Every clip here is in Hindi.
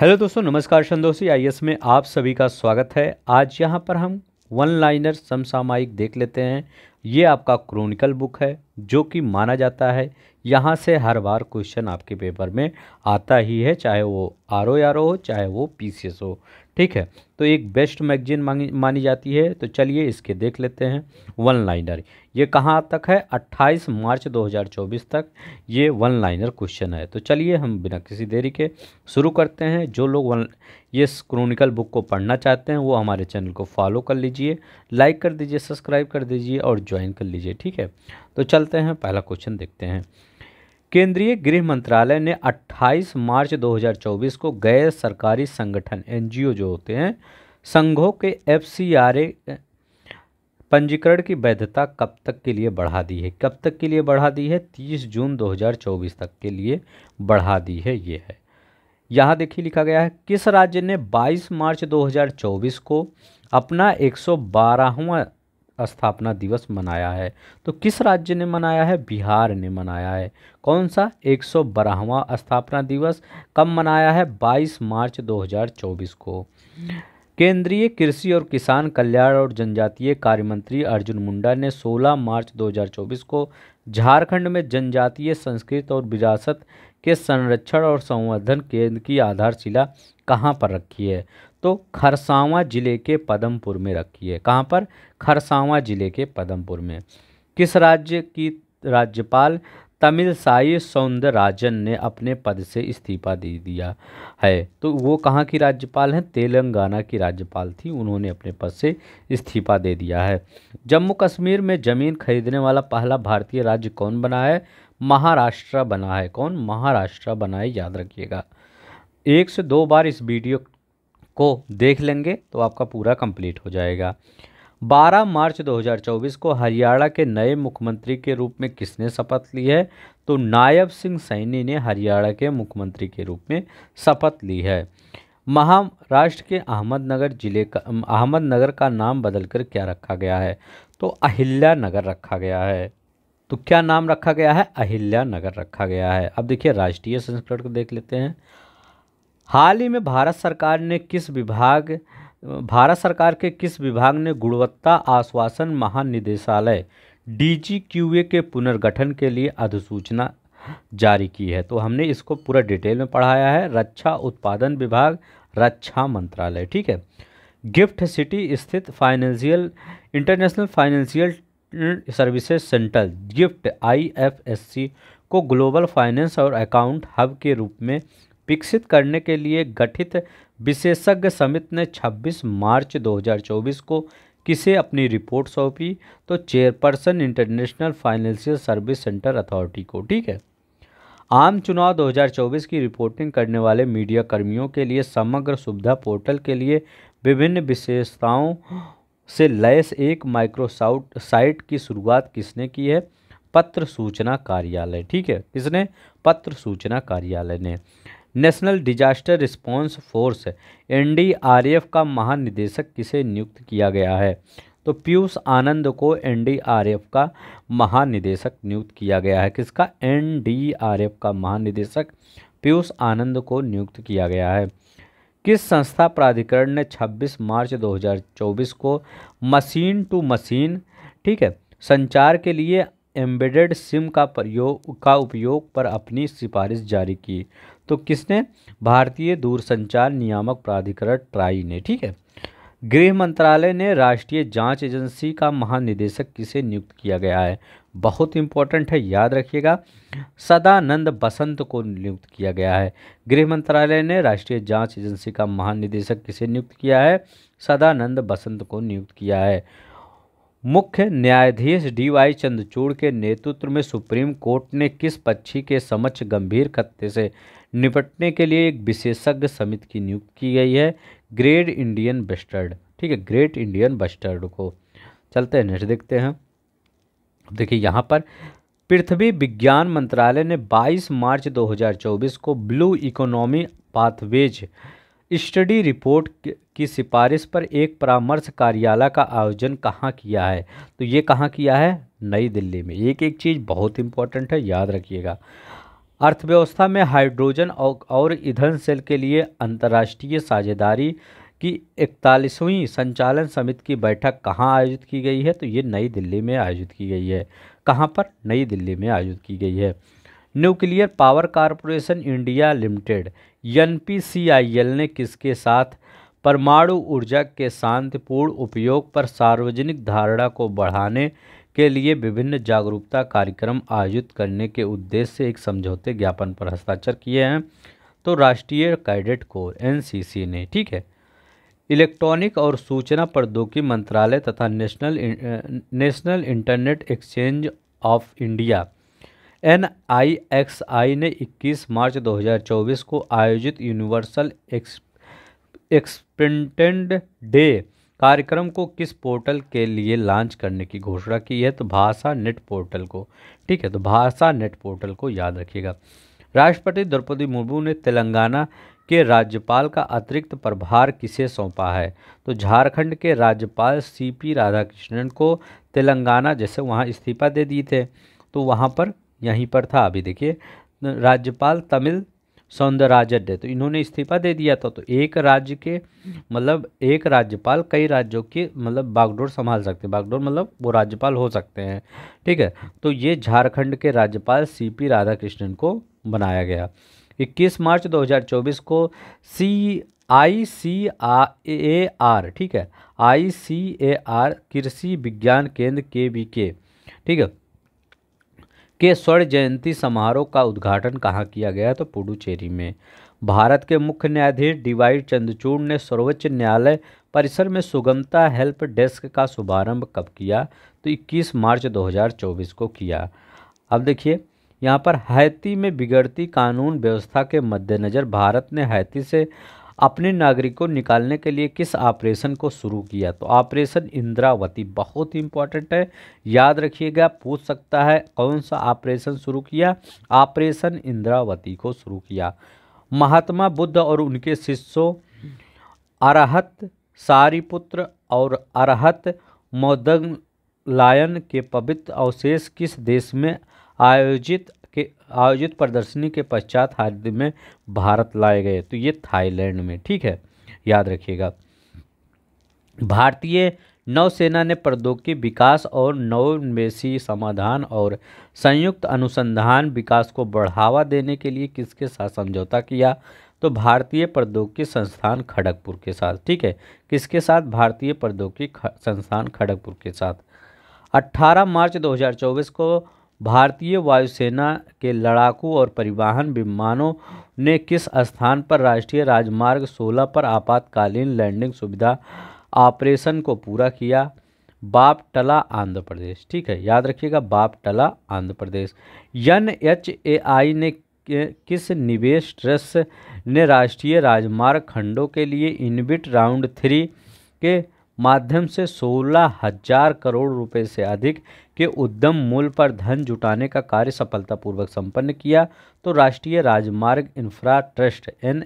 हेलो दोस्तों नमस्कार संदोषी आई एस में आप सभी का स्वागत है आज यहाँ पर हम वन लाइनर समसामायिक देख लेते हैं ये आपका क्रोनिकल बुक है जो कि माना जाता है यहाँ से हर बार क्वेश्चन आपके पेपर में आता ही है चाहे वो आर ओ आर ओ हो चाहे वो पी सी एस हो ठीक है तो एक बेस्ट मैगजीन मांगी मानी जाती है तो चलिए इसके देख लेते हैं वन लाइनर ये कहाँ तक है 28 मार्च 2024 तक ये वन लाइनर क्वेश्चन है तो चलिए हम बिना किसी देरी के शुरू करते हैं जो लोग वन ये क्रोनिकल बुक को पढ़ना चाहते हैं वो हमारे चैनल को फॉलो कर लीजिए लाइक कर दीजिए सब्सक्राइब कर दीजिए और ज्वाइन कर लीजिए ठीक है तो चलते हैं पहला क्वेश्चन देखते हैं केंद्रीय गृह मंत्रालय ने 28 मार्च 2024 को गैर सरकारी संगठन एनजीओ जो होते हैं संघों के एफ पंजीकरण की वैधता कब तक के लिए बढ़ा दी है कब तक के लिए बढ़ा दी है 30 जून 2024 तक के लिए बढ़ा दी है ये है यहाँ देखिए लिखा गया है किस राज्य ने 22 मार्च 2024 को अपना एक सौ स्थापना दिवस मनाया है तो किस राज्य ने मनाया है बिहार ने मनाया है कौन सा एक सौ बारहवा स्थापना दिवस कब मनाया है 22 मार्च 2024 को केंद्रीय कृषि और किसान कल्याण और जनजातीय कार्य मंत्री अर्जुन मुंडा ने 16 मार्च 2024 को झारखंड में जनजातीय संस्कृत और विरासत के संरक्षण और संवर्धन केंद्र की आधारशिला कहाँ पर रखी है तो खरसावां जिले के पदमपुर में रखी है कहाँ पर खरसावां जिले के पदमपुर में किस राज्य की राज्यपाल तमिल साई राजन ने अपने पद से इस्तीफा दे दिया है तो वो कहाँ की राज्यपाल हैं तेलंगाना की राज्यपाल थी उन्होंने अपने पद से इस्तीफा दे दिया है जम्मू कश्मीर में ज़मीन खरीदने वाला पहला भारतीय राज्य कौन बना है महाराष्ट्र बना है कौन महाराष्ट्र बना है याद रखिएगा एक से दो बार इस वीडियो को देख लेंगे तो आपका पूरा कंप्लीट हो जाएगा 12 मार्च 2024 को हरियाणा के नए मुख्यमंत्री के रूप में किसने शपथ ली है तो नायब सिंह सैनी ने हरियाणा के मुख्यमंत्री के रूप में शपथ ली है महाराष्ट्र के अहमदनगर जिले का अहमदनगर का नाम बदलकर क्या रखा गया है तो अहिल्या नगर रखा गया है तो क्या नाम रखा गया है अहिल्या नगर रखा गया है अब देखिए राष्ट्रीय संस्करण को देख लेते हैं हाल ही में भारत सरकार ने किस विभाग भारत सरकार के किस विभाग ने गुणवत्ता आश्वासन महानिदेशालय डी के पुनर्गठन के लिए अधिसूचना जारी की है तो हमने इसको पूरा डिटेल में पढ़ाया है रक्षा उत्पादन विभाग रक्षा मंत्रालय ठीक है गिफ्ट सिटी स्थित financial international financial services centre gift IFSC को ग्लोबल फाइनेंस और अकाउंट हब के रूप में विकसित करने के लिए गठित विशेषज्ञ समिति ने 26 मार्च 2024 को किसे अपनी रिपोर्ट सौंपी तो chairperson international financial service centre authority को ठीक है आम चुनाव 2024 की रिपोर्टिंग करने वाले मीडिया कर्मियों के लिए समग्र सुविधा पोर्टल के लिए विभिन्न विशेषताओं से लैस एक माइक्रोसॉफ्ट साइट की शुरुआत किसने की है पत्र सूचना कार्यालय ठीक है किसने पत्र सूचना कार्यालय ने national disaster response force NDRF का महानिदेशक किसे नियुक्त किया गया है तो पीयूष आनंद को एनडीआरएफ का महानिदेशक नियुक्त किया गया है किसका एनडीआरएफ का महानिदेशक पीयूष आनंद को नियुक्त किया गया है किस संस्था प्राधिकरण ने 26 मार्च 2024 को मशीन टू मशीन ठीक है संचार के लिए एम्बेडेड सिम का प्रयोग का उपयोग पर अपनी सिफारिश जारी की तो किसने भारतीय दूरसंचार नियामक प्राधिकरण ट्राई ने ठीक है गृह मंत्रालय ने राष्ट्रीय जांच एजेंसी का महानिदेशक किसे नियुक्त किया गया है बहुत इंपॉर्टेंट है याद रखिएगा सदानंद बसंत को नियुक्त किया गया है गृह मंत्रालय ने राष्ट्रीय जांच एजेंसी का महानिदेशक किसे नियुक्त किया है सदानंद बसंत को नियुक्त किया है मुख्य न्यायाधीश डी वाई चंद्रचूड़ के नेतृत्व में सुप्रीम कोर्ट ने किस पक्षी के समक्ष गंभीर खत्ते से निपटने के लिए एक विशेषज्ञ समिति की नियुक्ति की गई है ग्रेट इंडियन बस्टर्ड ठीक है ग्रेट इंडियन बस्टर्ड को चलते हैं नेक्स्ट देखते हैं देखिए यहाँ पर पृथ्वी विज्ञान मंत्रालय ने 22 मार्च 2024 को blue economy pathways study report की सिफारिश पर एक परामर्श कार्यालय का आयोजन कहाँ किया है तो ये कहाँ किया है नई दिल्ली में एक एक चीज़ बहुत इंपॉर्टेंट है याद रखिएगा अर्थव्यवस्था में हाइड्रोजन और ईंधन सेल के लिए अंतर्राष्ट्रीय साझेदारी की इकतालीसवीं संचालन समिति की बैठक कहाँ आयोजित की गई है तो ये नई दिल्ली में आयोजित की गई है कहाँ पर नई दिल्ली में आयोजित की गई है nuclear power corporation India limited N ने किसके साथ परमाणु ऊर्जा के शांतिपूर्ण उपयोग पर सार्वजनिक धारणा को बढ़ाने के लिए विभिन्न जागरूकता कार्यक्रम आयोजित करने के उद्देश्य से एक समझौते ज्ञापन पर हस्ताक्षर किए हैं तो राष्ट्रीय कैडेट कोर एनसीसी ने ठीक है इलेक्ट्रॉनिक और सूचना प्रौद्योगिकी मंत्रालय तथा national national internet exchange of India N I X I ने 21 मार्च 2024 को आयोजित यूनिवर्सल एक्स एक्सपेंटेंड डे कार्यक्रम को किस पोर्टल के लिए लॉन्च करने की घोषणा की है तो भाषा नेट पोर्टल को ठीक है तो भाषा नेट पोर्टल को याद रखिएगा राष्ट्रपति द्रौपदी मुर्मू ने तेलंगाना के राज्यपाल का अतिरिक्त प्रभार किसे सौंपा है तो झारखंड के राज्यपाल सीपी राधाकृष्णन को तेलंगाना जैसे वहाँ इस्तीफा दे दिए थे तो वहाँ पर यहीं पर था अभी देखिए राज्यपाल तमिल दे तो इन्होंने इस्तीफा दे दिया था तो एक राज्य के मतलब एक राज्यपाल कई राज्यों के मतलब बागडोर संभाल सकते हैं बागडोर मतलब वो राज्यपाल हो सकते हैं ठीक है तो ये झारखंड के राज्यपाल सी पी राधाकृष्णन को बनाया गया इक्कीस मार्च 2024 को सी आई सी ए आर ठीक है आई सी ए आर कृषि विज्ञान केंद्र के वी के ठीक है के स्वर्ण जयंती समारोह का उद्घाटन कहाँ किया गया तो पुडुचेरी में भारत के मुख्य न्यायाधीश डीवाई चंद्रचूड़ ने सर्वोच्च न्यायालय परिसर में सुगमता हेल्प डेस्क का शुभारंभ कब किया तो 21 मार्च 2024 को किया अब देखिए यहाँ पर हैती में बिगड़ती कानून व्यवस्था के मद्देनज़र भारत ने हैती से अपने नागरिक को निकालने के लिए किस ऑपरेशन को शुरू किया तो ऑपरेशन इंद्रावती बहुत ही इंपॉर्टेंट है याद रखिएगा पूछ सकता है कौन सा ऑपरेशन शुरू किया ऑपरेशन इंद्रावती को शुरू किया महात्मा बुद्ध और उनके शिष्यों अरहत सारिपुत्र और अरहत मोदन लायन के पवित्र अवशेष किस देश में आयोजित के आयोजित प्रदर्शनी के पश्चात हाल में भारत लाए गए तो ये थाईलैंड में ठीक है याद रखिएगा भारतीय नौसेना ने प्रौद्योगिकी विकास और नवोन्वेषी समाधान और संयुक्त अनुसंधान विकास को बढ़ावा देने के लिए किसके साथ समझौता किया तो भारतीय प्रौद्योगिकी संस्थान खड़गपुर के साथ ठीक है किसके साथ भारतीय प्रौद्योगिकी संस्थान खड़गपुर के साथ 18 मार्च 2024 को भारतीय वायुसेना के लड़ाकू और परिवहन विमानों ने किस स्थान पर राष्ट्रीय राजमार्ग 16 पर आपातकालीन लैंडिंग सुविधा ऑपरेशन को पूरा किया बापटला आंध्र प्रदेश ठीक है याद रखिएगा Bapatla Andhra Pradesh N H A I ने किस निवेश ट्रस्ट ने राष्ट्रीय राजमार्ग खंडों के लिए इनबिट राउंड थ्री के माध्यम से सोलह हजार करोड़ रुपए से अधिक के उद्यम मूल पर धन जुटाने का कार्य सफलतापूर्वक संपन्न किया तो राष्ट्रीय राजमार्ग इंफ्रा ट्रस्ट एन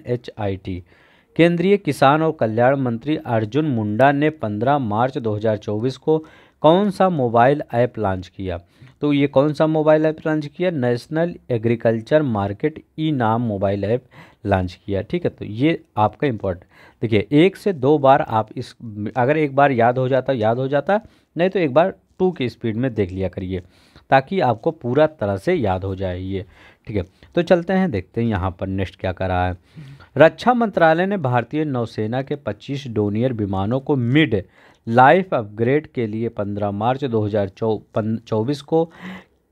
केंद्रीय किसान और कल्याण मंत्री अर्जुन मुंडा ने 15 मार्च 2024 को कौन सा मोबाइल ऐप लॉन्च किया तो ये कौन सा मोबाइल ऐप लॉन्च किया national agriculture market e NAM mobile app launch किया ठीक है तो ये आपका इम्पोर्टेंट देखिए एक से दो बार आप इस अगर एक बार याद हो जाता याद हो जाता नहीं तो एक बार टू की स्पीड में देख लिया करिए ताकि आपको पूरा तरह से याद हो जाए ये ठीक है तो चलते हैं देखते हैं यहाँ पर नेक्स्ट क्या कर रहा है रक्षा मंत्रालय ने भारतीय नौसेना के 25 डोनियर विमानों को मिड लाइफ अपग्रेड के लिए 15 मार्च 2024 को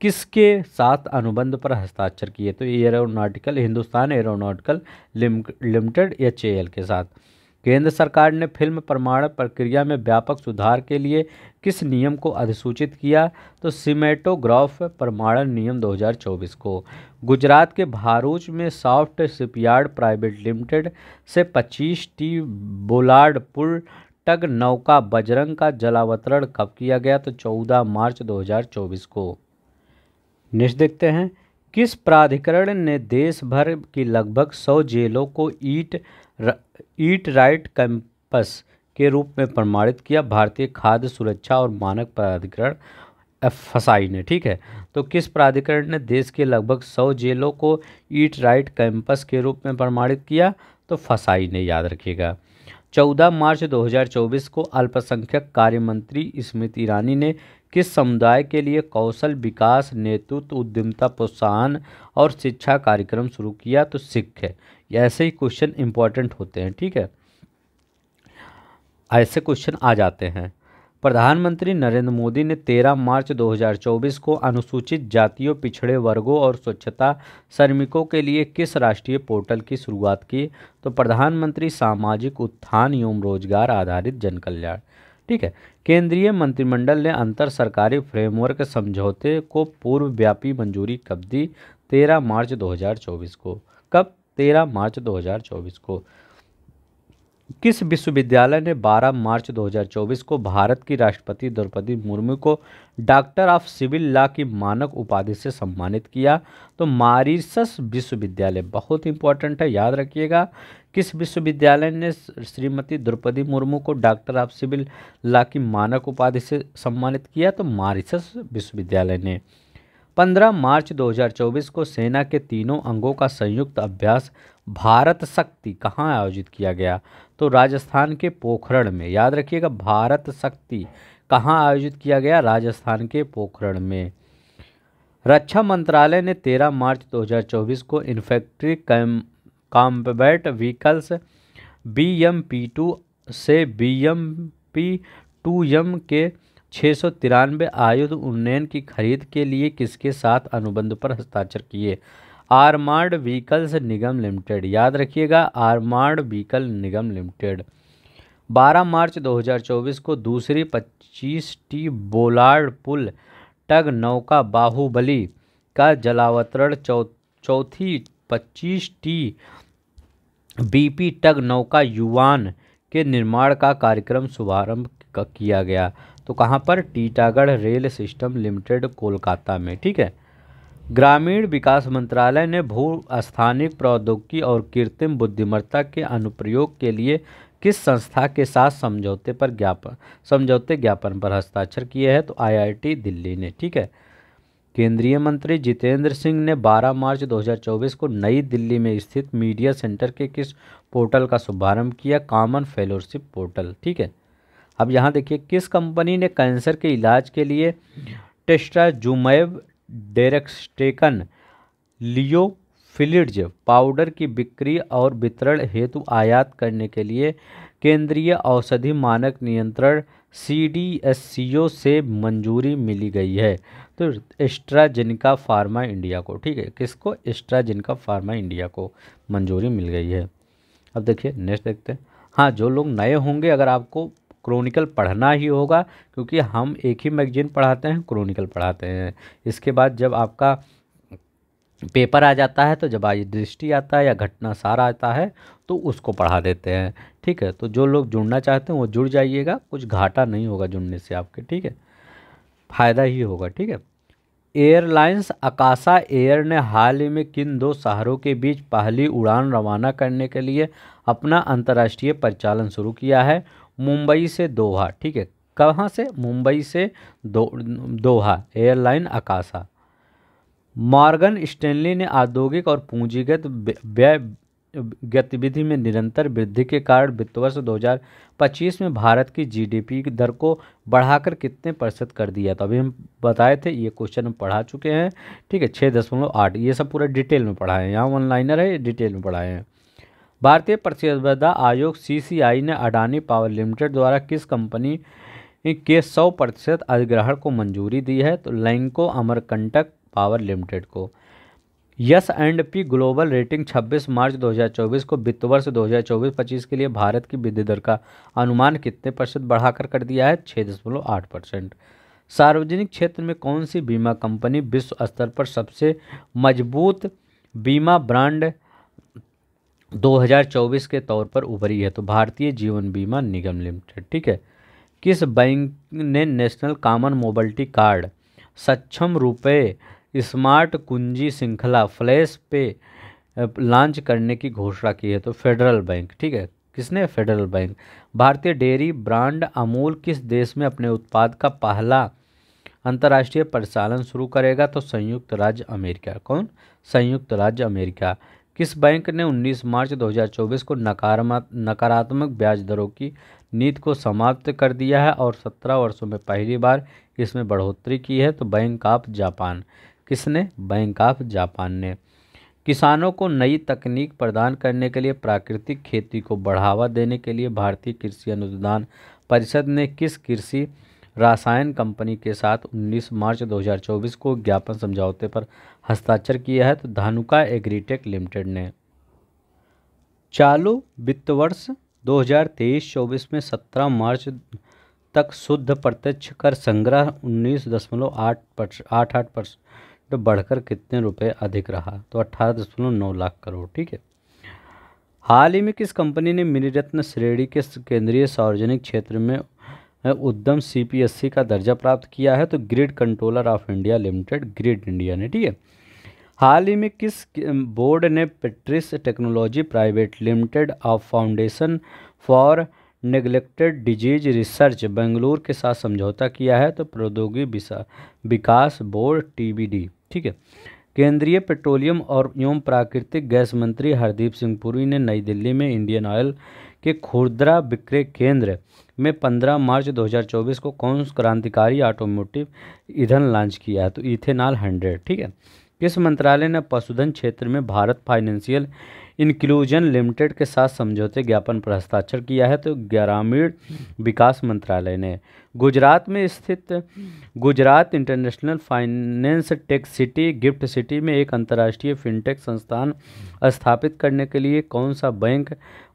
किसके साथ अनुबंध पर हस्ताक्षर किए तो aeronautical Hindustan aeronautical limited H के साथ केंद्र सरकार ने फिल्म प्रमाण प्रक्रिया में व्यापक सुधार के लिए किस नियम को अधिसूचित किया तो सीमेटोग्राफ प्रमाणन नियम 2024 को गुजरात के भारूच में सॉफ्ट शिपयार्ड प्राइवेट लिमिटेड से 25 टी पुल टग नौका बजरंग का जलावतरण कब किया गया तो 14 मार्च 2024 को नेक्स्ट देखते हैं किस प्राधिकरण ने देश भर की लगभग 100 जेलों को ईट ईट राइट कैंपस के रूप में प्रमाणित किया भारतीय खाद्य सुरक्षा और मानक प्राधिकरण एफ ने ठीक है तो किस प्राधिकरण ने देश के लगभग सौ जेलों को ईट राइट कैंपस के रूप में प्रमाणित किया तो फसाई ने याद रखिएगा चौदह मार्च 2024 को अल्पसंख्यक कार्य मंत्री स्मृति ईरानी ने किस समुदाय के लिए कौशल विकास नेतृत्व उद्यमता प्रोत्साहन और शिक्षा कार्यक्रम शुरू किया तो सिख है ऐसे ही क्वेश्चन इम्पॉर्टेंट होते हैं ठीक है ऐसे क्वेश्चन आ जाते हैं प्रधानमंत्री नरेंद्र मोदी ने 13 मार्च 2024 को अनुसूचित जातियों पिछड़े वर्गों और स्वच्छता श्रमिकों के लिए किस राष्ट्रीय पोर्टल की शुरुआत की तो प्रधानमंत्री सामाजिक उत्थान एवं रोजगार आधारित जनकल्याण ठीक है केंद्रीय मंत्रिमंडल ने अंतर सरकारी फ्रेमवर्क समझौते को पूर्व व्यापी मंजूरी कब दी 13 मार्च 2024 को कब तेरह मार्च 2024 को किस विश्वविद्यालय ने 12 मार्च 2024 को भारत की राष्ट्रपति द्रौपदी मुर्मू को डॉक्टर ऑफ सिविल लॉ की मानक उपाधि से सम्मानित किया तो मारिसस विश्वविद्यालय बहुत इंपॉर्टेंट है याद रखिएगा किस विश्वविद्यालय ने श्रीमती द्रौपदी मुर्मू को डॉक्टर ऑफ सिविल लॉ की मानक उपाधि से सम्मानित किया तो मारिसस विश्वविद्यालय ने 15 मार्च 2024 को सेना के तीनों अंगों का संयुक्त अभ्यास भारत शक्ति कहाँ आयोजित किया गया तो राजस्थान के पोखरण में याद रखिएगा भारत शक्ति कहाँ आयोजित किया गया राजस्थान के पोखरण में रक्षा मंत्रालय ने 13 मार्च 2024 को infantry combat vehicles B M P two से B M P two M के छः सौ तिरानवे आयुध उन्नयन की खरीद के लिए किसके साथ अनुबंध पर हस्ताक्षर किए आर्मार्ड व्हीकल्स निगम लिमिटेड याद रखिएगा आर्मार्ड व्हीकल निगम लिमिटेड 12 मार्च 2024 को दूसरी 25 टी बोलार्ड पुल टग नौका बाहुबली का जलावतरण चौ चौथी 25 टी बीपी टग नौका युवान के निर्माण का कार्यक्रम शुभारंभ किया गया तो कहाँ पर Titagarh rail system limited Kolkata में ठीक है ग्रामीण विकास मंत्रालय ने भू स्थानिक प्रौद्योगिकी और कृत्रिम बुद्धिमत्ता के अनुप्रयोग के लिए किस संस्था के साथ समझौते पर ज्ञापन समझौते ज्ञापन पर हस्ताक्षर किए हैं तो आईआईटी दिल्ली ने ठीक है केंद्रीय मंत्री जितेंद्र सिंह ने 12 मार्च 2024 को नई दिल्ली में स्थित मीडिया सेंटर के किस पोर्टल का शुभारंभ किया कॉमन फेलोशिप पोर्टल ठीक है अब यहाँ देखिए किस कंपनी ने कैंसर के इलाज के लिए टेस्ट्राजुमैब डेरेक्सटेकन लियोफिलिड्ज पाउडर की बिक्री और वितरण हेतु आयात करने के लिए केंद्रीय औषधि मानक नियंत्रण सी डी एस सी ओ से मंजूरी मिली गई है तो एस्ट्राजेनिका फार्मा इंडिया को ठीक है किसको एस्ट्राजेनिका फार्मा इंडिया को मंजूरी मिल गई है अब देखिए नेक्स्ट देखते हैं हाँ जो लोग नए होंगे अगर आपको क्रॉनिकल पढ़ना ही होगा क्योंकि हम एक ही मैगजीन पढ़ाते हैं क्रॉनिकल पढ़ाते हैं इसके बाद जब आपका पेपर आ जाता है तो जब आज दृष्टि आता है या घटना सार आता है तो उसको पढ़ा देते हैं ठीक है तो जो लोग जुड़ना चाहते हैं वो जुड़ जाइएगा कुछ घाटा नहीं होगा जुड़ने से आपके ठीक है फ़ायदा ही होगा ठीक है एयरलाइंस अकाशा एयर ने हाल ही में किन दो शहरों के बीच पहली उड़ान रवाना करने के लिए अपना अंतर्राष्ट्रीय परिचालन शुरू किया है मुंबई से दोहा ठीक है कहाँ से मुंबई से दो Doha airline Akasa Morgan Stanley ने औद्योगिक और पूंजीगत व्यय गतिविधि में निरंतर वृद्धि के कारण वित्त वर्ष दो में भारत की जीडीपी की दर को बढ़ाकर कितने प्रतिशत कर दिया तो अभी हम बताए थे ये क्वेश्चन हम पढ़ा चुके हैं ठीक है छः दशमलव आठ ये सब पूरा डिटेल में पढ़ाए हैं यहाँ ऑनलाइनर है डिटेल में पढ़ाए हैं भारतीय प्रतिस्पर्धा आयोग सीसीआई ने अडानी पावर लिमिटेड द्वारा किस कंपनी के 100 प्रतिशत अधिग्रहण को मंजूरी दी है तो लैंको अमरकंटक पावर लिमिटेड को S and P global rating 26 मार्च 2024 को वित्त वर्ष 2024-25 के लिए भारत की वृद्धि दर का अनुमान कितने प्रतिशत बढ़ाकर कर दिया है छः दशमलव आठ परसेंट सार्वजनिक क्षेत्र में कौन सी बीमा कंपनी विश्व स्तर पर सबसे मजबूत बीमा ब्रांड 2024 के तौर पर उभरी है तो भारतीय जीवन बीमा निगम लिमिटेड ठीक है किस बैंक ने नेशनल कॉमन मोबिलिटी कार्ड सक्षम रुपये स्मार्ट कुंजी श्रृंखला फ्लैश पे लॉन्च करने की घोषणा की है तो फेडरल बैंक ठीक है किसने फेडरल बैंक भारतीय डेयरी ब्रांड अमूल किस देश में अपने उत्पाद का पहला अंतर्राष्ट्रीय परिचालन शुरू करेगा तो संयुक्त राज्य अमेरिका कौन संयुक्त राज्य अमेरिका किस बैंक ने 19 मार्च 2024 को नकारात्मक ब्याज दरों की नीति को समाप्त कर दिया है और 17 वर्षों में पहली बार इसमें बढ़ोतरी की है तो बैंक ऑफ जापान किसने बैंक ऑफ जापान ने किसानों को नई तकनीक प्रदान करने के लिए प्राकृतिक खेती को बढ़ावा देने के लिए भारतीय कृषि अनुदान परिषद ने किस कृषि रासायन कंपनी के साथ 19 मार्च 2024 को ज्ञापन समझौते पर हस्ताक्षर किया है तो धानुका एग्रीटेक लिमिटेड ने चालू वित्त वर्ष 2023-24 में 17 मार्च तक शुद्ध प्रत्यक्ष कर संग्रह उन्नीस दशमलव आठ आठ आठ परसेंट तो बढ़कर कितने रुपए अधिक रहा तो अट्ठारह दशमलव नौ लाख करोड़ ठीक है हाल ही में किस कंपनी ने मिनीरत्न श्रेणी के केंद्रीय सार्वजनिक क्षेत्र में उद्यम सीपीएससी का दर्जा प्राप्त किया है तो grid controller of India limited grid India ने ठीक है हाल ही में किस बोर्ड ने Petris technology private limited of foundation for neglected disease research Bengaluru के साथ समझौता किया है तो प्रौद्योगिकी विकास बोर्ड टीबीडी ठीक है केंद्रीय पेट्रोलियम और एवं प्राकृतिक गैस मंत्री हरदीप सिंह पुरी ने नई दिल्ली में इंडियन ऑयल के खुदरा विक्रय केंद्र में 15 मार्च 2024 को कौन क्रांतिकारी ऑटोमोटिव ईंधन लॉन्च किया है तो इथेनॉल हंड्रेड ठीक है किस मंत्रालय ने पशुधन क्षेत्र में भारत फाइनेंशियल इंक्लूजन लिमिटेड के साथ समझौते ज्ञापन पर हस्ताक्षर किया है तो ग्रामीण विकास मंत्रालय ने गुजरात में स्थित Gujarat international finance tech city gift city में एक अंतर्राष्ट्रीय फिनटेक संस्थान स्थापित करने के लिए कौन सा बैंक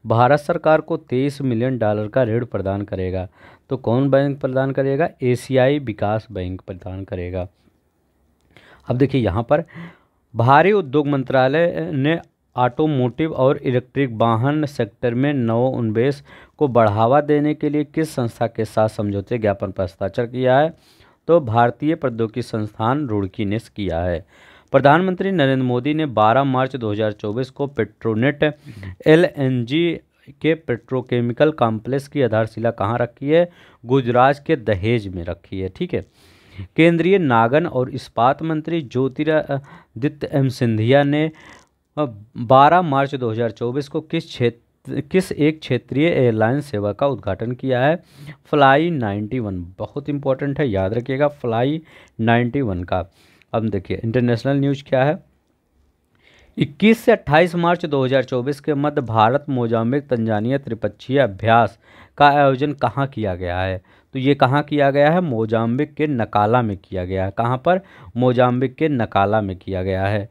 भारत सरकार को तेईस मिलियन डॉलर का ऋण प्रदान करेगा तो कौन बैंक प्रदान करेगा एशियाई विकास बैंक प्रदान करेगा अब देखिए यहाँ पर भारी उद्योग मंत्रालय ने ऑटोमोटिव और इलेक्ट्रिक वाहन सेक्टर में उन्वेश को बढ़ावा देने के लिए किस संस्था के साथ समझौते ज्ञापन पर हस्ताक्षर किया है तो भारतीय प्रौद्योगिकी संस्थान रुड़की ने किया है प्रधानमंत्री नरेंद्र मोदी ने 12 मार्च 2024 को पेट्रोनेट एलएनजी के पेट्रोकेमिकल कॉम्प्लेक्स की आधारशिला कहाँ रखी है गुजरात के दहेज में रखी है ठीक है केंद्रीय नागन और इस्पात मंत्री ज्योतिरादित्य एम सिंधिया ने 12 मार्च 2024 को किस क्षेत्र किस एक क्षेत्रीय एयरलाइन सेवा का उद्घाटन किया है फ्लाई 91 बहुत इंपॉर्टेंट है याद रखिएगा फ्लाई 91 का अब देखिए इंटरनेशनल न्यूज क्या है 21 से 28 मार्च 2024 के मध्य भारत मोजाम्बिक तंजानिया त्रिपक्षीय अभ्यास का आयोजन कहाँ किया गया है तो ये कहाँ किया गया है मोजाम्बिक के नकाला में किया गया है कहाँ पर मोजाम्बिक के नकाला में किया गया है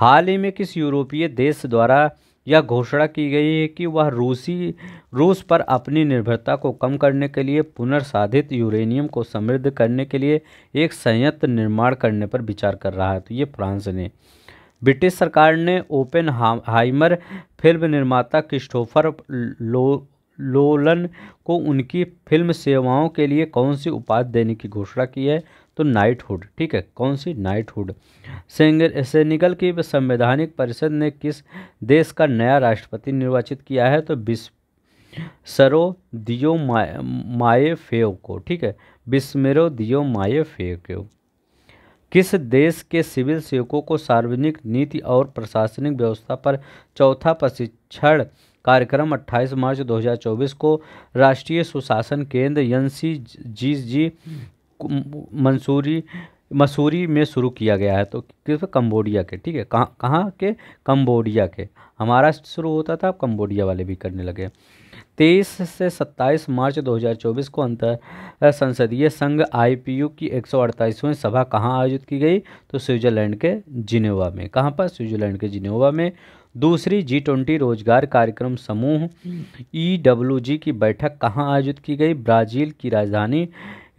हाल ही में किस यूरोपीय देश द्वारा यह घोषणा की गई है कि वह रूसी रूस पर अपनी निर्भरता को कम करने के लिए पुनर्साधित यूरेनियम को समृद्ध करने के लिए एक संयंत्र निर्माण करने पर विचार कर रहा है तो ये फ्रांस ने ब्रिटिश सरकार ने ओपन हाइमर फिल्म निर्माता क्रिस्टोफर लो लोलन को उनकी फिल्म सेवाओं के लिए कौन सी उपाधि देने की घोषणा की है तो नाइटहुड ठीक है कौन सी नाइटहुड सेनेगल की संवैधानिक परिषद ने किस देश का नया राष्ट्रपति निर्वाचित किया है तो बिस् सरो दियो माए, फेव को ठीक है बिस्मेरो दियो माए फेव को किस देश के सिविल सेवकों को सार्वजनिक नीति और प्रशासनिक व्यवस्था पर चौथा प्रशिक्षण कार्यक्रम 28 मार्च 2024 को राष्ट्रीय सुशासन केंद्र N G G Mussoorie Mussoorie में शुरू किया गया है तो किस कम्बोडिया के ठीक है कहाँ कहाँ के कम्बोडिया के हमारा शुरू होता था अब कम्बोडिया वाले भी करने लगे तेईस से सत्ताईस मार्च 2024 को अंतर संसदीय संघ आईपीयू की एक सभा कहाँ आयोजित की गई तो स्विट्जरलैंड के जिनेवा में कहाँ पर स्विट्जरलैंड के जिनेवा में दूसरी जी ट्वेंटी रोजगार कार्यक्रम समूह ई डब्ल्यू जी की बैठक कहाँ आयोजित की गई ब्राज़ील की राजधानी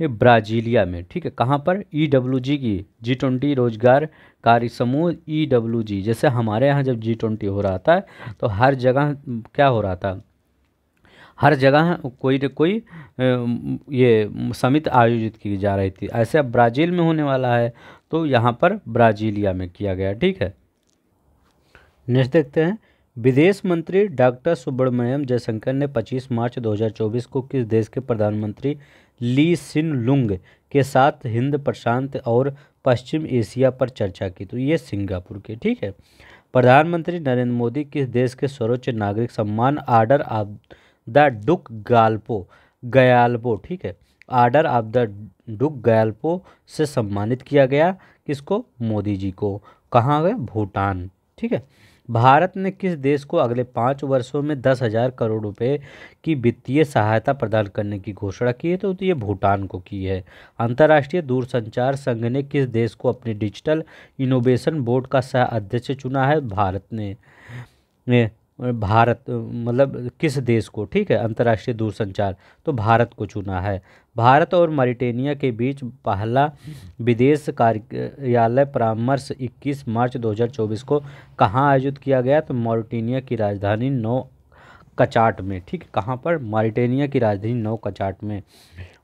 ब्राजीलिया में ठीक है कहाँ पर ई डब्ल्यू जी की जी ट्वेंटी रोजगार कार्य समूह ई डब्ल्यू जी जैसे हमारे यहाँ जब जी ट्वेंटी हो रहा था तो हर जगह क्या हो रहा था हर जगह कोई न कोई ये समिति आयोजित की जा रही थी ऐसे अब ब्राज़ील में होने वाला है तो यहाँ पर ब्राज़ीलिया में किया गया ठीक है नेक्स्ट देखते हैं विदेश मंत्री डॉक्टर सुब्रमण्यम जयशंकर ने 25 मार्च 2024 को किस देश के प्रधानमंत्री ली सिन लुंग के साथ हिंद प्रशांत और पश्चिम एशिया पर चर्चा की तो ये सिंगापुर के ठीक है प्रधानमंत्री नरेंद्र मोदी किस देश के सर्वोच्च नागरिक सम्मान order of the Druk Gyalpo Gyalpo ठीक है order of the Druk Gyalpo से सम्मानित किया गया किसको मोदी जी को कहाँ गए भूटान ठीक है भारत ने किस देश को अगले पाँच वर्षों में दस हज़ार करोड़ रुपए की वित्तीय सहायता प्रदान करने की घोषणा की है तो, तो ये भूटान को की है अंतर्राष्ट्रीय दूरसंचार संघ ने किस देश को अपने डिजिटल इनोवेशन बोर्ड का सह अध्यक्ष चुना है भारत ने भारत मतलब किस देश को ठीक है अंतर्राष्ट्रीय दूरसंचार तो भारत को चुना है भारत और मारिटेनिया के बीच पहला विदेश कार्यालय परामर्श 21 मार्च 2024 को कहाँ आयोजित किया गया तो मॉरिटेनिया की राजधानी नौ कचाट में ठीक कहाँ पर मारिटेनिया की राजधानी नौ कचाट में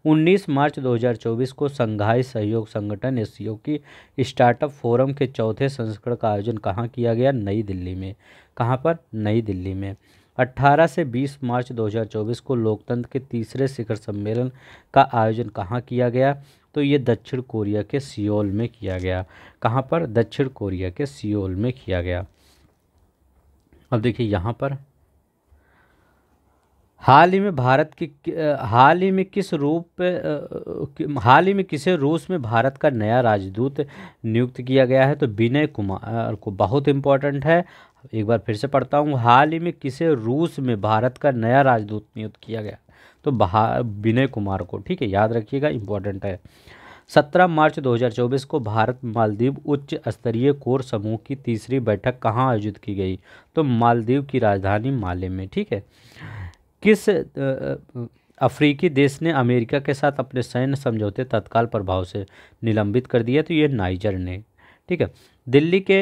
19 मार्च 2024 को संघाई सहयोग संगठन एस की स्टार्टअप फोरम के चौथे संस्करण का आयोजन कहाँ किया गया नई दिल्ली में कहाँ पर नई दिल्ली में 18 से 20 मार्च 2024 को लोकतंत्र के तीसरे शिखर सम्मेलन का आयोजन कहाँ किया गया तो ये दक्षिण कोरिया के सियोल में किया गया कहाँ पर दक्षिण कोरिया के सियोल में किया गया अब देखिए यहाँ पर हाल ही में भारत की हाल ही में किस रूप हाल ही में किसे रूस में भारत का नया राजदूत नियुक्त किया गया है तो विनय कुमार को बहुत इम्पोर्टेंट है एक बार फिर से पढ़ता हूँ हाल ही में किसे रूस में भारत का नया राजदूत नियुक्त किया गया तो विनय कुमार को ठीक है याद रखिएगा इम्पोर्टेंट है सत्रह मार्च 2024 को भारत मालदीव उच्च स्तरीय कोर समूह की तीसरी बैठक कहाँ आयोजित की गई तो मालदीव की राजधानी माले में ठीक है किस अफ्रीकी देश ने अमेरिका के साथ अपने सैन्य समझौते तत्काल प्रभाव से निलंबित कर दिया तो ये नाइजर ने ठीक है दिल्ली के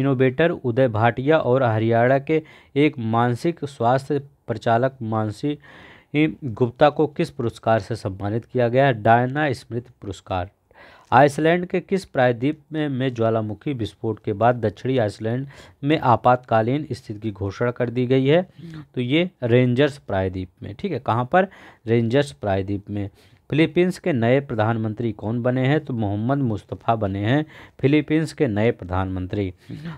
इनोवेटर उदय भाटिया और हरियाणा के एक मानसिक स्वास्थ्य प्रचालक मानसी गुप्ता को किस पुरस्कार से सम्मानित किया गया है डायना स्मृति पुरस्कार आइसलैंड के किस प्रायद्वीप में, में ज्वालामुखी विस्फोट के बाद दक्षिणी आइसलैंड में आपातकालीन स्थिति की घोषणा कर दी गई है तो ये रेंजर्स प्रायद्वीप में ठीक है कहाँ पर रेंजर्स प्रायद्वीप में फिलीपींस के नए प्रधानमंत्री कौन बने हैं तो मोहम्मद मुस्तफ़ा बने हैं फिलीपींस के नए प्रधानमंत्री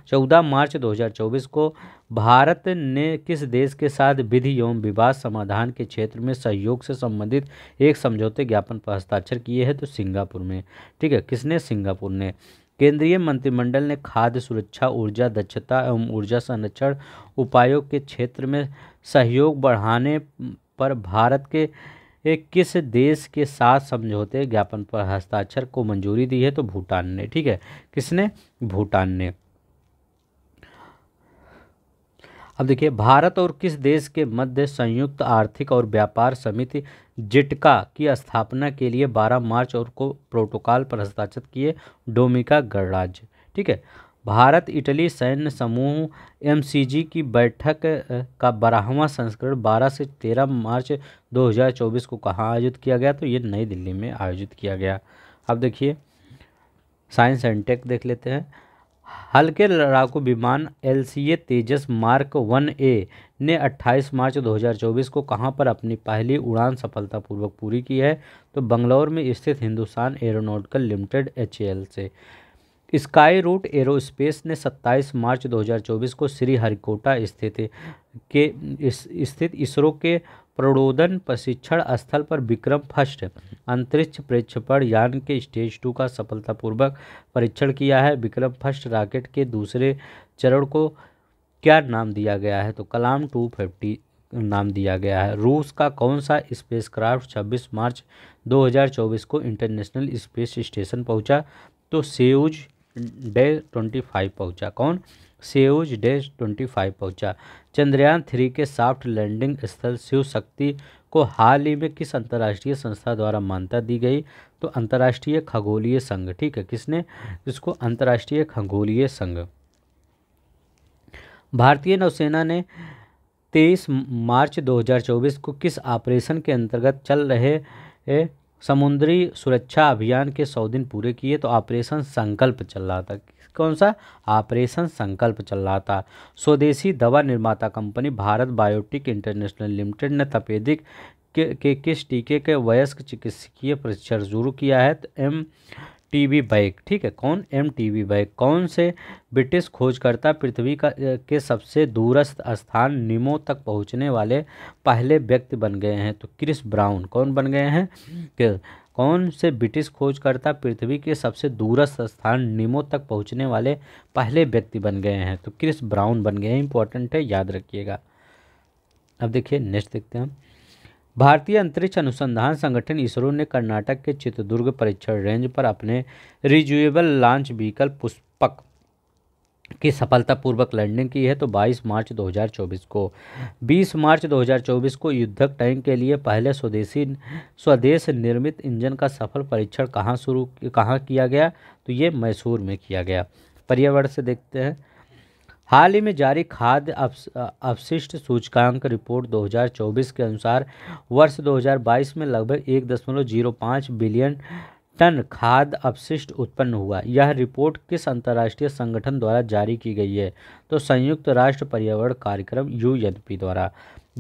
चौदह मार्च 2024 को भारत ने किस देश के साथ विधि एवं विवाद समाधान के क्षेत्र में सहयोग से संबंधित एक समझौते ज्ञापन पर हस्ताक्षर किए हैं तो सिंगापुर में ठीक है किसने सिंगापुर ने केंद्रीय मंत्रिमंडल ने खाद्य सुरक्षा ऊर्जा दक्षता एवं ऊर्जा संरक्षण उपायों के क्षेत्र में सहयोग बढ़ाने पर भारत के एक किस देश के साथ समझौते ज्ञापन पर हस्ताक्षर को मंजूरी दी है तो भूटान ने ठीक है किसने भूटान ने अब देखिए भारत और किस देश के मध्य संयुक्त आर्थिक और व्यापार समिति जिटका की स्थापना के लिए 12 मार्च और को प्रोटोकॉल पर हस्ताक्षर किए डोमिका गणराज्य ठीक है भारत इटली सैन्य समूह एमसीजी की बैठक का बारहवां संस्करण 12 से 13 मार्च 2024 को कहाँ आयोजित किया गया तो ये नई दिल्ली में आयोजित किया गया अब देखिए साइंस एंड टेक देख लेते हैं हल्के लड़ाकू विमान L Tejas mark one A ने 28 मार्च 2024 को कहाँ पर अपनी पहली उड़ान सफलतापूर्वक पूरी की है तो बंगलौर में स्थित हिंदुस्तान एरोनॉटिकल लिमिटेड एच से स्काई रूट एरोस्पेस ने 27 मार्च 2024 को श्री हरिकोटा स्थित के इस, स्थित इसरो के प्रणोदन प्रशिक्षण स्थल पर विक्रम फर्स्ट अंतरिक्ष प्रेक्षपण यान के स्टेज टू का सफलतापूर्वक परीक्षण किया है विक्रम फर्स्ट रॉकेट के दूसरे चरण को क्या नाम दिया गया है तो कलाम टू फिफ्टी नाम दिया गया है रूस का कौन सा स्पेसक्राफ्ट 26 मार्च 2024 को इंटरनेशनल स्पेस स्टेशन पहुंचा तो सेउज डे ट्वेंटी फाइव पहुँचा कौन सेउज डे ट्वेंटी फाइव पहुँचा चंद्रयान थ्री के साफ्ट लैंडिंग स्थल शिव शक्ति को हाल ही में किस अंतर्राष्ट्रीय संस्था द्वारा मान्यता दी गई तो अंतर्राष्ट्रीय खगोलीय संघ ठीक है किसने इसको अंतर्राष्ट्रीय खगोलीय संघ भारतीय नौसेना ने तेईस मार्च 2024 को किस ऑपरेशन के अंतर्गत चल रहे समुद्री सुरक्षा अभियान के सौ दिन पूरे किए तो ऑपरेशन संकल्प चल रहा था कौन सा ऑपरेशन संकल्प चल रहा था स्वदेशी दवा निर्माता company Bharat biotech international limited ने तपेदिक के, के किस टीके के वयस्क चिकित्सकीय परीक्षण शुरू किया है तो एम टीवी बाइक ठीक है कौन एम टीवी बाइक कौन से ब्रिटिश खोजकर्ता पृथ्वी का के सबसे दूरस्थ स्थान निमो तक पहुंचने वाले पहले व्यक्ति बन गए हैं तो क्रिस ब्राउन कौन बन गए हैं कौन से ब्रिटिश खोजकर्ता पृथ्वी के सबसे दूरस्थ स्थान निमो तक पहुंचने वाले पहले व्यक्ति बन गए हैं तो क्रिस ब्राउन बन गए हैं इंपॉर्टेंट है याद रखिएगा अब देखिए नेक्स्ट देखते हैं भारतीय अंतरिक्ष अनुसंधान संगठन इसरो ने कर्नाटक के चित्रदुर्ग परीक्षण रेंज पर अपने रिज्यूएबल लॉन्च व्हीकल पुष्पक की सफलतापूर्वक लैंडिंग की है तो 22 मार्च 2024 को 20 मार्च 2024 को युद्धक टैंक के लिए पहले स्वदेशी स्वदेश निर्मित इंजन का सफल परीक्षण कहाँ शुरू कहाँ किया गया तो ये मैसूर में किया गया पर्यावरण से देखते हैं हाल ही में जारी खाद्य अवशिष्ट सूचकांक रिपोर्ट 2024 के अनुसार वर्ष 2022 में लगभग एक दशमलव जीरो पाँच बिलियन टन खाद्य अपशिष्ट उत्पन्न हुआ यह रिपोर्ट किस अंतर्राष्ट्रीय संगठन द्वारा जारी की गई है तो संयुक्त राष्ट्र पर्यावरण कार्यक्रम यूएनपी द्वारा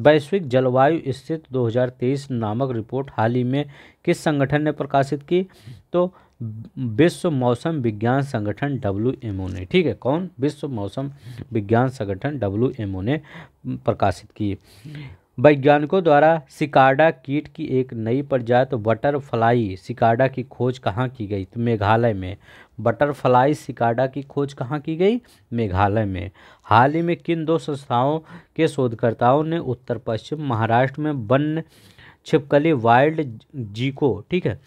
वैश्विक जलवायु स्थिति 2023 नामक रिपोर्ट हाल ही में किस संगठन ने प्रकाशित की तो विश्व मौसम विज्ञान संगठन डब्ल्यू एम ओ ने ठीक है कौन विश्व मौसम विज्ञान संगठन डब्ल्यू एम ओ ने प्रकाशित की वैज्ञानिकों द्वारा सिकाडा कीट की एक नई प्रजात बटरफ्लाई सिकाडा की खोज कहाँ की गई तो मेघालय में बटरफ्लाई सिकाडा की खोज कहाँ की गई मेघालय में हाल ही में किन दो संस्थाओं के शोधकर्ताओं ने उत्तर पश्चिम महाराष्ट्र में वन्य छिपकली वाइल्ड जीको ठीक है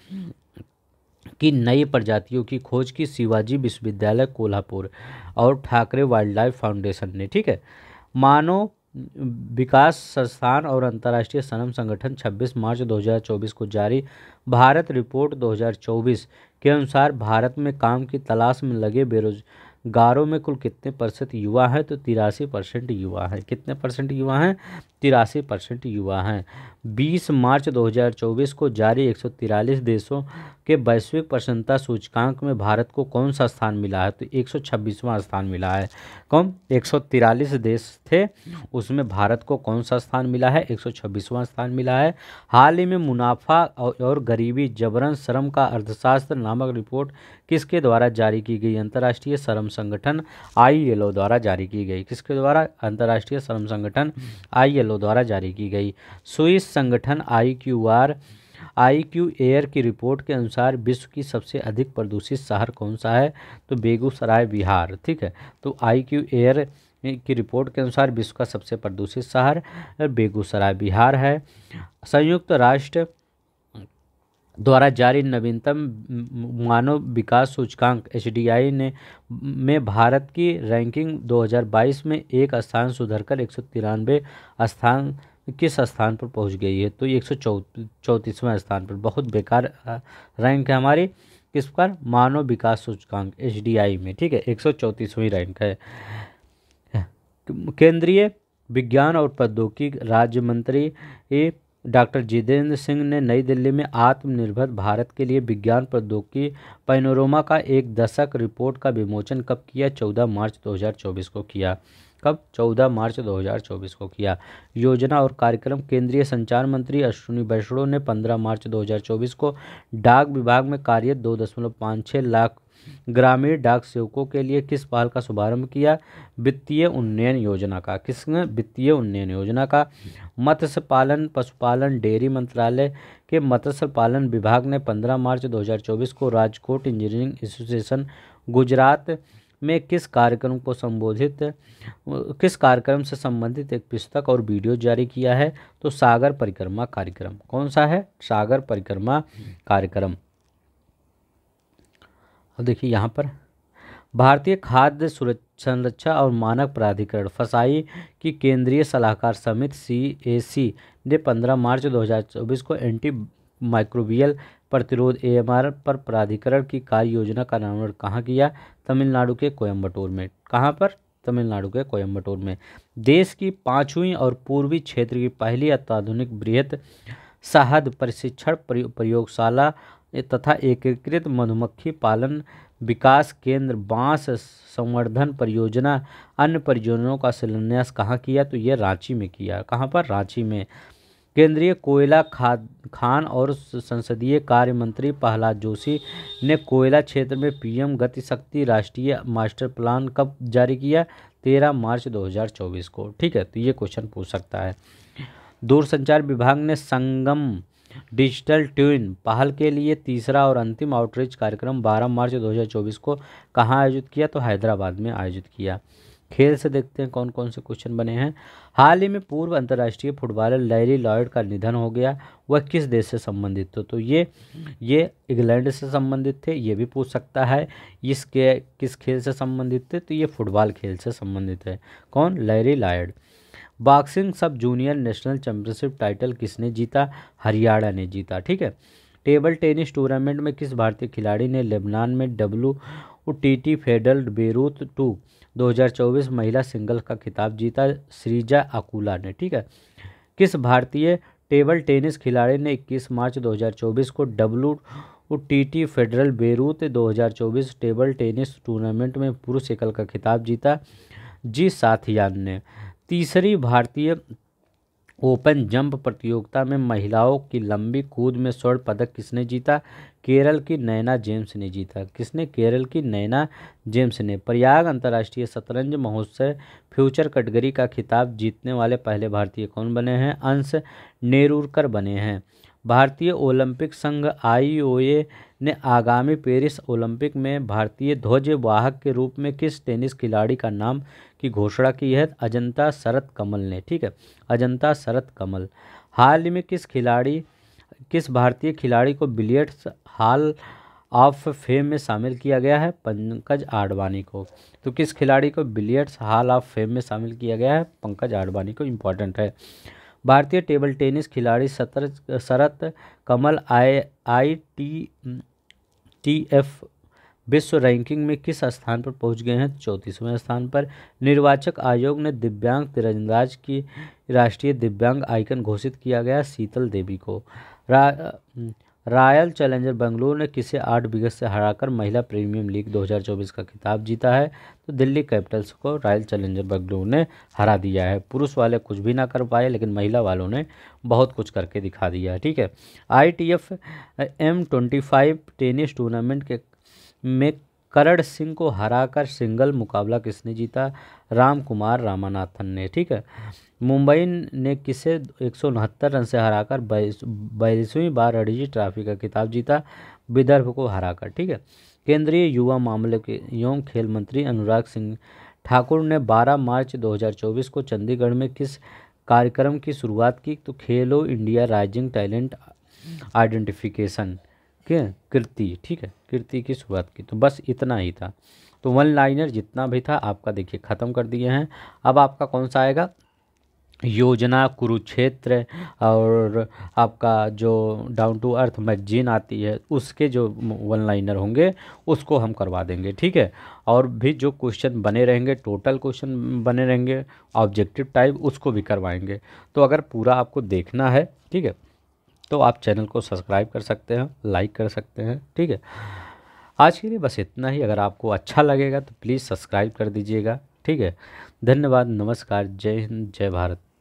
की नई प्रजातियों की खोज की शिवाजी विश्वविद्यालय कोल्हापुर और ठाकरे वाइल्ड लाइफ फाउंडेशन ने ठीक है मानव विकास संस्थान और अंतर्राष्ट्रीय सनम संगठन 26 मार्च 2024 को जारी भारत रिपोर्ट 2024 के अनुसार भारत में काम की तलाश में लगे बेरोज गारो में कुल कितने परसेंट युवा हैं तो तिरासी परसेंट युवा हैं कितने परसेंट युवा हैं तिरासी परसेंट युवा हैं 20 मार्च 2024 को जारी एक देशों के वैश्विक प्रसन्नता सूचकांक में भारत को कौन सा स्थान मिला है तो एक स्थान मिला है कौन एक देश थे उसमें भारत को कौन सा स्थान मिला है एक स्थान मिला है हाल ही में मुनाफा और गरीबी जबरन श्रम का अर्थशास्त्र नामक रिपोर्ट किसके द्वारा जारी की गई अंतर्राष्ट्रीय श्रम संगठन आईएलओ द्वारा जारी की गई किसके द्वारा अंतर्राष्ट्रीय श्रम संगठन आईएलओ द्वारा जारी की गई स्विस संगठन I Q R IQ air की रिपोर्ट के अनुसार विश्व की सबसे अधिक प्रदूषित शहर कौन सा है तो बेगूसराय बिहार ठीक है तो आईक्यू एयर की रिपोर्ट के अनुसार विश्व का सबसे प्रदूषित शहर बेगूसराय बिहार है संयुक्त राष्ट्र द्वारा जारी नवीनतम मानव विकास सूचकांक एच ने में भारत की रैंकिंग 2022 में एक स्थान सुधरकर एक स्थान किस स्थान पर पहुंच गई है तो एक सौ स्थान पर बहुत बेकार रैंक है हमारी किस प्रकार मानव विकास सूचकांक एच में ठीक है एक सौ रैंक है केंद्रीय विज्ञान और प्रौद्योगिकी राज्य मंत्री ए डॉक्टर जितेंद्र सिंह ने नई दिल्ली में आत्मनिर्भर भारत के लिए विज्ञान प्रौद्योगिकी पैनोरोमा का एक दशक रिपोर्ट का विमोचन कब किया 14 मार्च 2024 को किया कब 14 मार्च 2024 को किया योजना और कार्यक्रम केंद्रीय संचार मंत्री अश्विनी वैष्णव ने 15 मार्च 2024 को डाक विभाग में कार्यरत दो दशमलव पाँच छः लाख ग्रामीण डाक सेवकों के लिए किस पहल का शुभारंभ किया वित्तीय उन्नयन योजना का किस वित्तीय उन्नयन योजना का मत्स्य पालन पशुपालन डेयरी मंत्रालय के मत्स्य पालन विभाग ने 15 मार्च 2024 को राजकोट इंजीनियरिंग एसोसिएशन गुजरात में किस कार्यक्रम को संबोधित किस कार्यक्रम से संबंधित एक पुस्तक और वीडियो जारी किया है तो सागर परिक्रमा कार्यक्रम कौन सा है सागर परिक्रमा कार्यक्रम अब देखिए यहाँ पर भारतीय खाद्य संरक्षा और मानक प्राधिकरण फसाई की केंद्रीय सलाहकार समिति सी ए सी ने पंद्रह मार्च 2024 को एंटी माइक्रोबियल प्रतिरोध एएमआर पर प्राधिकरण की कार्य योजना का अनावरण कहाँ किया तमिलनाडु के कोयम्बटूर में कहाँ पर तमिलनाडु के कोयम्बटूर में देश की पाँचवीं और पूर्वी क्षेत्र की पहली अत्याधुनिक वृहत शहद प्रशिक्षण प्रयोगशाला तथा एकीकृत मधुमक्खी पालन विकास केंद्र बांस संवर्धन परियोजना अन्य परियोजनाओं का शिलान्यास कहाँ किया तो ये रांची में किया कहाँ पर रांची में केंद्रीय कोयला खान और संसदीय कार्य मंत्री प्रहलाद जोशी ने कोयला क्षेत्र में पीएम गति शक्ति राष्ट्रीय मास्टर प्लान कब जारी किया तेरह मार्च 2024 को ठीक है तो ये क्वेश्चन पूछ सकता है दूरसंचार विभाग ने संगम डिजिटल ट्विन पहल के लिए तीसरा और अंतिम आउटरीच कार्यक्रम 12 मार्च 2024 को कहाँ आयोजित किया तो हैदराबाद में आयोजित किया खेल से देखते हैं कौन कौन से क्वेश्चन बने हैं हाल ही में पूर्व अंतर्राष्ट्रीय फुटबॉलर लैरी लॉयड का निधन हो गया वह किस देश से संबंधित थे तो, तो ये ये इंग्लैंड से संबंधित थे ये भी पूछ सकता है इसके किस खेल से संबंधित थे तो ये फुटबॉल खेल से संबंधित है कौन Larry Lloyd boxing sub junior national championship title किसने जीता हरियाणा ने जीता ठीक है टेबल टेनिस टूर्नामेंट में किस भारतीय खिलाड़ी ने लेबनान में W T T feeder Beirut two 2024 महिला सिंगल का खिताब जीता श्रीजा अकूला ने ठीक है किस भारतीय टेबल टेनिस खिलाड़ी ने 21 मार्च 2024 को W T federal Beirut 2024 table tennis tournament में पुरुष एकल का खिताब जीता जी साथियान ने तीसरी भारतीय ओपन जंप प्रतियोगिता में महिलाओं की लंबी कूद में स्वर्ण पदक किसने जीता केरल की नैना जेम्स ने जीता किसने केरल की नैना जेम्स ने प्रयाग अंतर्राष्ट्रीय शतरंज महोत्सव फ्यूचर कैटेगरी का खिताब जीतने वाले पहले भारतीय कौन बने हैं अंश नेरूरकर बने हैं भारतीय ओलंपिक संघ आईओए ने आगामी पेरिस ओलंपिक में भारतीय ध्वज वाहक के रूप में किस टेनिस खिलाड़ी का नाम की घोषणा की है अजंता शरत कमल ने ठीक है अजंता शरत कमल हाल ही में किस खिलाड़ी किस भारतीय खिलाड़ी को बिलियर्ड्स हाल ऑफ फेम में शामिल किया गया है पंकज आडवाणी को तो किस खिलाड़ी को बिलियर्ड्स हाल ऑफ फेम में शामिल किया गया है पंकज आडवाणी को इम्पोर्टेंट है भारतीय टेबल टेनिस खिलाड़ी सतर Sharath Kamal I I T T F विश्व रैंकिंग में किस स्थान पर पहुंच गए हैं चौंतीसवें स्थान पर निर्वाचक आयोग ने दिव्यांग तिरंदाज की राष्ट्रीय दिव्यांग आइकन घोषित किया गया शीतल देवी को रॉयल चैलेंजर बेंगलुरु ने किसे आठ विकेट से हराकर महिला प्रीमियर लीग 2024 का खिताब जीता है तो दिल्ली कैपिटल्स को रॉयल चैलेंजर बेंगलुरु ने हरा दिया है पुरुष वाले कुछ भी ना कर पाए लेकिन महिला वालों ने बहुत कुछ करके दिखा दिया है ठीक है I T F M twenty five tennis tournament के में करण सिंह को हरा सिंगल मुकाबला किसने जीता राम कुमार रामानाथन ने ठीक है मुंबई ने किसे एक रन से हराकर बयालीसवीं बार रणजी ट्रॉफी का खिताब जीता विदर्भ को हराकर ठीक है केंद्रीय युवा मामले के एवं खेल मंत्री अनुराग सिंह ठाकुर ने 12 मार्च 2024 को चंडीगढ़ में किस कार्यक्रम की शुरुआत की तो खेलो इंडिया राइजिंग टैलेंट आइडेंटिफिकेशन के कृति ठीक है कृति की शुरुआत की तो बस इतना ही था तो वन लाइनर जितना भी था आपका देखिए ख़त्म कर दिए हैं अब आपका कौन सा आएगा योजना कुरुक्षेत्र और आपका जो डाउन टू अर्थ मैगजीन आती है उसके जो वन लाइनर होंगे उसको हम करवा देंगे ठीक है और भी जो क्वेश्चन बने रहेंगे टोटल क्वेश्चन बने रहेंगे ऑब्जेक्टिव टाइप उसको भी करवाएंगे तो अगर पूरा आपको देखना है ठीक है तो आप चैनल को सब्सक्राइब कर सकते हैं लाइक कर सकते हैं ठीक है आज के लिए बस इतना ही अगर आपको अच्छा लगेगा तो प्लीज़ सब्सक्राइब कर दीजिएगा ठीक है धन्यवाद नमस्कार जय हिंद जय भारत